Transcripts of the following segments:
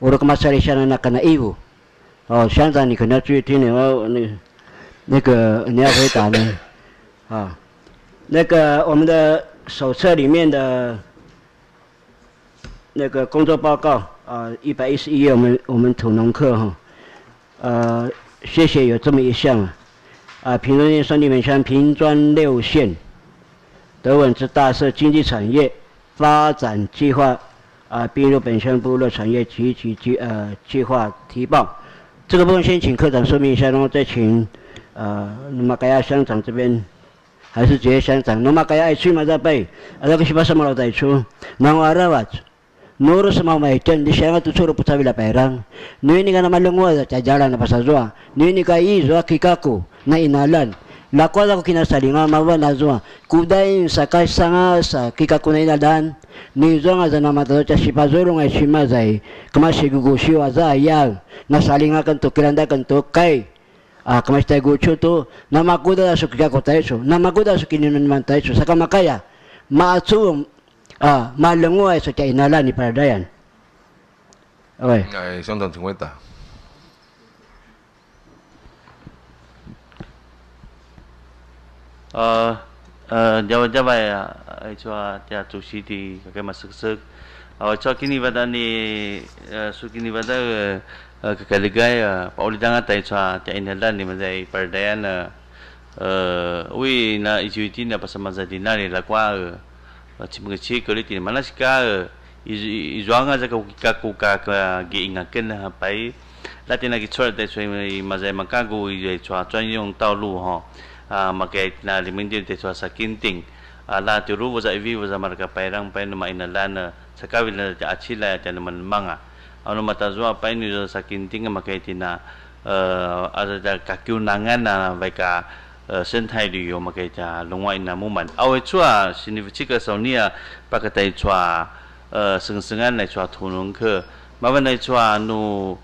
我的干妈，家介绍一下那个那衣服。哦，乡长，你可能注意听，哦，那那个你要回答的啊，那个我们的手册里面的那个工作报告啊，一百一十一页，我们我们土农课哈，呃，谢谢有这么一项啊。啊，评论员说你们像平庄六县德文之大社经济产业发展计划。啊，比入本身部落产业及其计呃计划提报，这个部分先请科长说明一下，然后再请呃，那么盖亚乡长这边还是接乡长，那么盖亚提嘛？再背，啊，他开始把什么了提出？忙完了哇，努鲁什么买钱？你想我读书了不才为了排长？你尼个那马龙哇在讲那怕啥子哇？你尼个伊做乞丐苦，那 inalan。na kwanza ko kinasalinga mawa na zwa kudai saka sanga sa kika kunaina dan ni zwa ngaza na matatu cha shipa zuru ngai shima zai kama shigugo shiwa za ya na salinga kan to kiranda kan to kai a kama shita gucho to na makuda da shukika kota eso na makuda shukini nun manta eso saka makaya ma atsu ah, a malengua eso cha inala ni paradayan Oye. Ay, son 50. ờ ờ giờ giờ vậy cho ta chủ sĩ thì cái mà sức sức ờ cho kini ờ, vada ni su kini vada cái cái cái ờ, bảo đi đang tại cho ta in hela ni mà dạy phải đây ờ, là ờ na isu tin là pas là qua ờ chỉ một cái cái tin mà nó ska izuanga za ka ku ka ka ge inga ken ha pai latina ki chora te choi ma dạy mà các gu dạy cho cho 用道路哈 À, à, mình thì uh, maka na limindim te tuasa kinting ala te rubo za ivi za marka pairang pain ma ina lana sakawil na ja achila ja man manga ano mata zua pain za sakinting maka tina uh, ada ja kakiunangan na baika sinh thay à, đi yo mà cái cha lông nam mua mồm ao ấy chua sinh vật chích sau nia bác cái tay chua ờ, sưng sưng ăn này chua thu nông cơ mà vấn này chua nu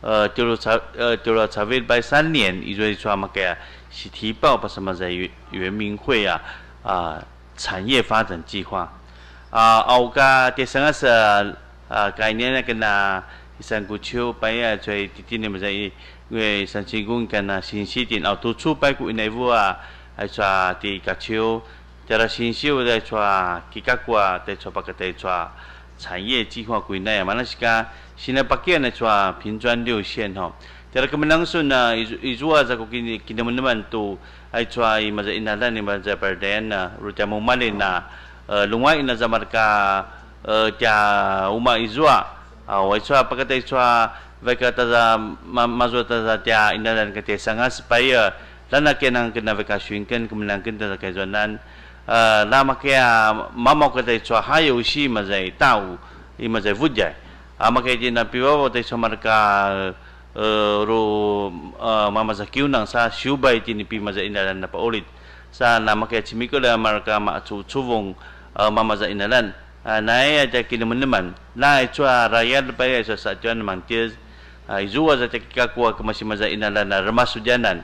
呃，丢了茶，呃，丢了茶杯拜三年，伊就做阿么个啊？是提报把什么在园明会啊啊产业发展计划啊？后加第三个是啊？概念那个第三个秋摆夜在滴滴那不是伊为三千公那个信息点，啊，突出摆个内部啊，还做第一个秋，再个信息我再啊，第他个，再做八个再做。产业计划规划，嘛那是个新的北建的抓平砖六线吼。在了，我们农村呢，伊伊主要在个今今年我们那边都爱抓伊嘛在云南那里嘛在北田呐，如在孟买呐，呃，另外伊那在嘛个呃在乌马伊主要啊，我抓不个在抓，为个在在嘛嘛做在在在云南那个地上啊，是白呀，咱那可能跟那个寻根，我们能跟在在做那。呃，那么给啊，妈妈给在做还有些么在耽误，伊么在误解，啊么给就那比如我在说么个，呃，如呃妈妈在叫人啥修白的，你比么在伊那人那不奥利，啥那么给前面个了么个嘛出出风，呃妈妈在伊那人，啊那也在给你们你们，那做啊，人家白也说啥叫你们接，啊，如果在在搞过，可么是么在伊那人那什么时间呢？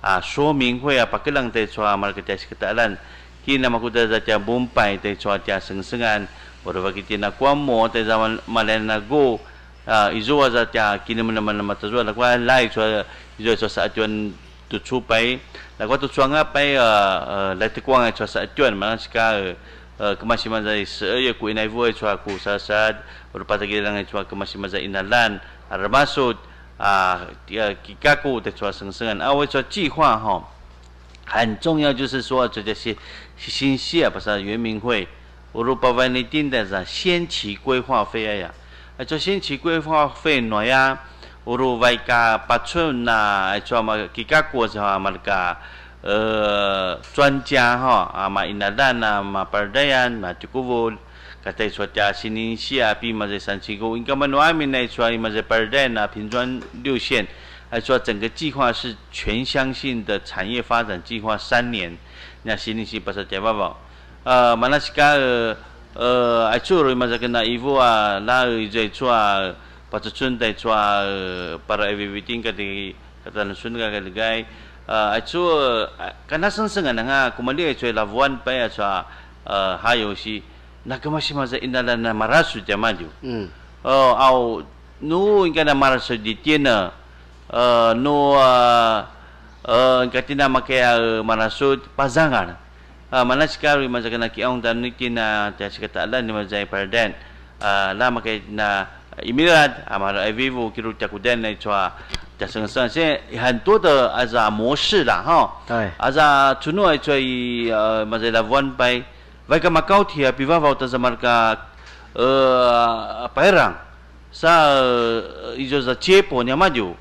啊，说明会啊，把个人在做啊，么个在是个答案。kini aku dah zaca bumpai teh cuaca sengsengan berapa kita nak mo, teh zaman malay nak go ha, izu azaca kini mana mana mata zua nak kuah lay cua izu cua sajuan tu cupai nak kuah tu cua ngapai ha, ha, lay tu kuah cua sajuan mana sekarang kemasih masa saya ku inai buat cua aku sasad berapa lagi dengan cua kemasih masa inalan ada maksud Ah, dia kikaku tercua sengsengan. Awak cua cihuah, home. 很重要就是说，这些新啊，不是圆明会，我如果把万你定的是先期规划费哎呀，啊做先期规划费，哪呀？我如外加把出那来做嘛，给他国是嘛那个呃专家哈，啊嘛伊那单呐嘛排单安嘛做股物，佮在说只新系啊比嘛在三线股，应根本无爱来内啊，伊嘛只排单呐平庄六线。还说整个计划是全乡性的产业发展计划三年。那新林区不是解放宝，呃，马来西亚呃，还做了嘛？在跟那衣服啊，那在做啊，不是村在做啊，把那 VVD 个的，把那村个个的该，呃，还做，跟那生生个人啊，我们另外做了五万八啊，做啊，呃，还有些，那个嘛是嘛在那那那马来西亚嘛就，嗯，哦，哦，侬应该那马来西亚的店呢？Eh, no uh, eh, uh, eh, katina makai ar marasut pazangan uh, mana sekali masa kena kiong dan niki na tia sekata ala ni masa yang perden la makai na imirat amara ah, evivu kiru tia kuden na itua tia seng seng sen ihan tu de aza mosi la ha aza tunu ai tua i masa la vuan pai vai ka makau tia piva vau ta zamar ka perang sa ijo za chepo ni amaju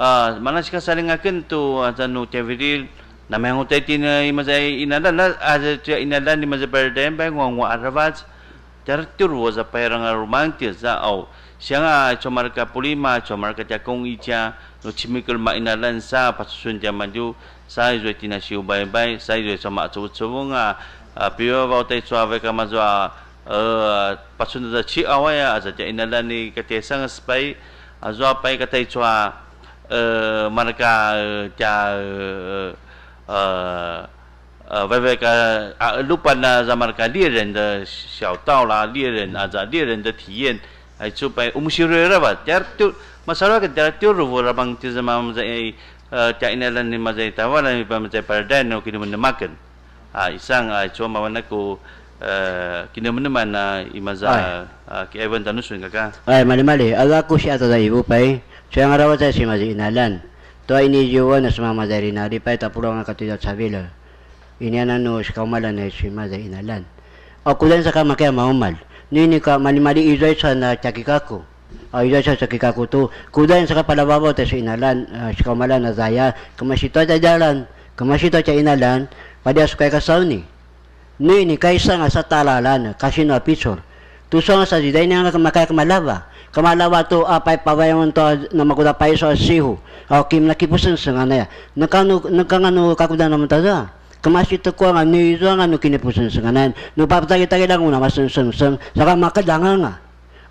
Ah, mana sih kasar dengan kentu atau nu tevril nama yang utai tina ima zai inadan lah ada tu inadan di masa perdaya bayang wang wang arwaz tertur wasa perang romantis tiada zau siang a ah, cuma mereka puli ma cuma mereka cakung ija nu cimikul ma inadan sa pasusun zaman tu saya juga tina siu bayang bayang saya juga sama tu tu wong a ah. Pihak bawa cua suave kama zua eh, pasun tu cik awaya ya, azat ya inalan ni katiasa ngespai, azua pay katai cua uh, mereka cha uh, vậy vậy cái lúc ban nãy là cái lê nhân đó, tiểu đạo là lê nhân, à cái lê nhân đó thí nghiệm, à chụp ảnh um siêu rồi vậy, tiếp theo, mà sau đó cái tiếp theo rồi vừa bằng cái gì mà mình sẽ chạy nên là mình sẽ tao vào là mình sẽ phải đan nó cái mình mà cần, à, sang à chỗ mà mình nói cô Eh, kina mana mana eh, imaza uh, eh, ki Evan Tanusun kaka. Ay mali mali, ala aku si ato ibu pai. saya ngarawat saya si masih inalan. Tua ini jiwa nasma mazari nari pai tapulang katu jat sabila. Ini ananu sekamalan si masih inalan. Aku dan saka makai mau mal. Nini ka mali mali izai sana cakikaku. Ah iya saya cakik aku tu. Kuda yang sekarang pada bawa tu seinalan, sekarang malah nazaya. Kemasih tu aja jalan, kemasih tu aja inalan. Pada suka kasau ni nui ni kaisanga sa talalana kasino pitsor tusonga sa jidai ni anga kamakai kamalava kamalava to apai pawayon to na makuda paiso sihu au oh, kim na kipusen sanga ne nakanu nakanganu kakuda na mutaza kemasi to ko nga nui zo nga nukine pusen sanga nan nu papta kita ke dangu na masen sen sen saka maka danganga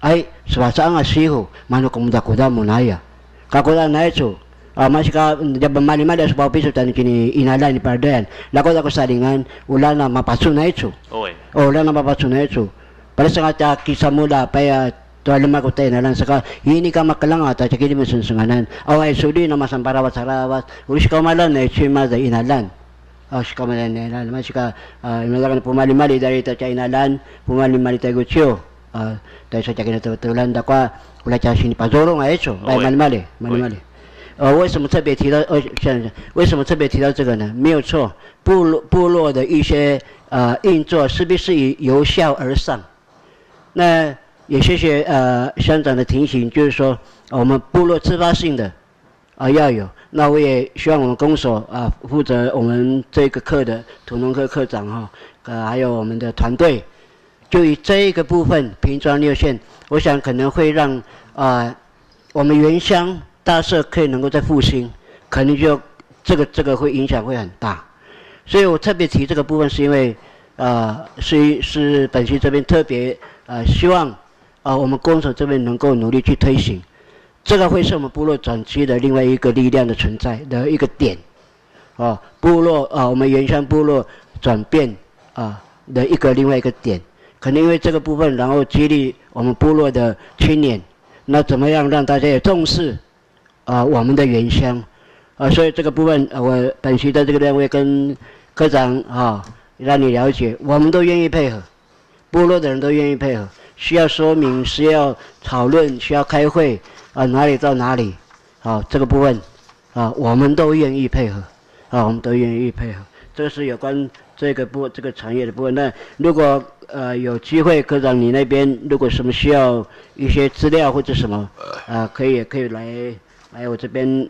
ai swasa nga sihu manu kumda kuda munaya kakuda na itu Uh, masih ka jab mani mada sa pawpis sa tanik ni oh, inala ni pardayan. Lakot ako sa ringan, ulan na mapasun na ito. Oh, ulan na mapasun na ito. Para sa kata kisa mula, paya to alam ako tayo na lang sa ka, hini ka makalang ata, sa kini masunsunganan. Awa ay suri na masang parawat sa rawat, ulis ka malan na ito yung mada inalan. Ah, si kamera ni Alan. Masih ah, ka, imalakan na pumalimali dari ta China Alan, pumalimali tayo gusto. Ah, tayo sa China tayo tulang dakwa, ulat sa sini pa zoro nga lah eso, tayo malimali, malimali. 呃，为什么特别提到呃，乡长？为什么特别提到这个呢？没有错，部落部落的一些呃运作势必是以由下而上。那也谢谢呃乡长的提醒，就是说我们部落自发性的啊要有。那我也希望我们公所啊负责我们这个课的土农科科长哈，呃还有我们的团队，就以这一个部分平装六线，我想可能会让啊我们原乡。大社可以能够在复兴，肯定就这个这个会影响会很大，所以我特别提这个部分，是因为，呃，是是本溪这边特别呃希望，啊，我们工程这边能够努力去推行，这个会是我们部落转机的另外一个力量的存在的一个点，啊，部落啊，我们原乡部落转变啊的一个另外一个点，肯定为这个部分，然后激励我们部落的青年，那怎么样让大家也重视？啊，我们的原乡，啊，所以这个部分，呃，我本期的这个单位跟科长啊，让你了解，我们都愿意配合，部落的人都愿意配合，需要说明，需要讨论，需要开会，啊，哪里到哪里，啊，这个部分，啊，我们都愿意配合，啊，我们都愿意配合，这是有关这个部这个产业的部分。那如果呃有机会，科长你那边如果什么需要一些资料或者什么，啊，可以可以来。哎，我这边。